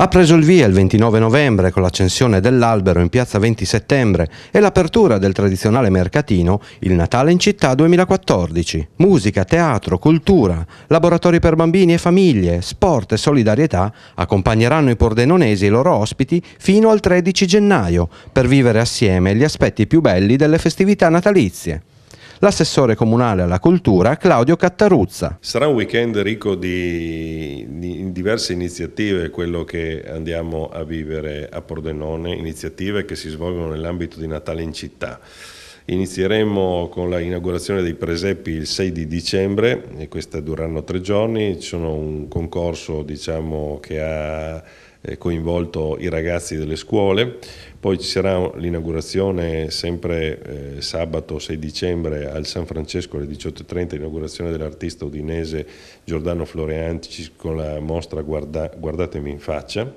ha preso il via il 29 novembre con l'accensione dell'albero in piazza 20 settembre e l'apertura del tradizionale mercatino Il Natale in città 2014. Musica, teatro, cultura, laboratori per bambini e famiglie, sport e solidarietà accompagneranno i pordenonesi e i loro ospiti fino al 13 gennaio per vivere assieme gli aspetti più belli delle festività natalizie l'assessore comunale alla cultura Claudio Cattaruzza. Sarà un weekend ricco di, diverse iniziative quello che andiamo a vivere a Pordenone, iniziative che si svolgono nell'ambito di Natale in città. Inizieremo con l'inaugurazione dei presepi il 6 di dicembre e queste dureranno tre giorni, ci sono un concorso diciamo, che ha eh, coinvolto i ragazzi delle scuole, poi ci sarà l'inaugurazione sempre eh, sabato 6 dicembre al San Francesco alle 18.30, l'inaugurazione dell'artista udinese Giordano Floreantici con la mostra Guarda, Guardatemi in faccia.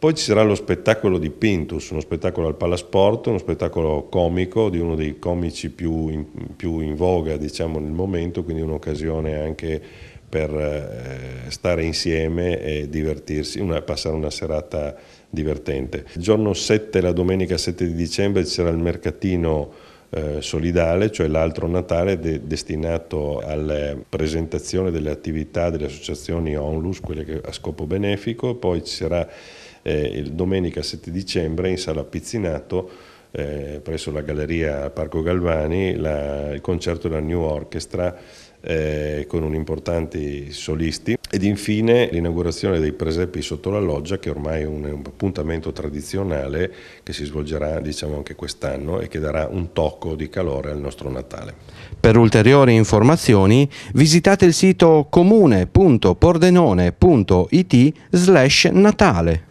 Poi ci sarà lo spettacolo di Pintus, uno spettacolo al Palasport, uno spettacolo comico di uno dei comici più in, più in voga diciamo, nel momento, quindi un'occasione anche per eh, stare insieme e divertirsi, una, passare una serata divertente. Il giorno 7, la domenica 7 di dicembre, ci sarà il mercatino eh, solidale, cioè l'altro Natale de destinato alla presentazione delle attività delle associazioni ONLUS, quelle che, a scopo benefico, poi ci sarà eh, domenica 7 dicembre in sala Pizzinato eh, presso la galleria Parco Galvani la, il concerto della New Orchestra eh, con importante solisti ed infine l'inaugurazione dei presepi sotto la loggia che ormai è un, un appuntamento tradizionale che si svolgerà diciamo anche quest'anno e che darà un tocco di calore al nostro Natale. Per ulteriori informazioni visitate il sito comune.pordenone.it slash natale.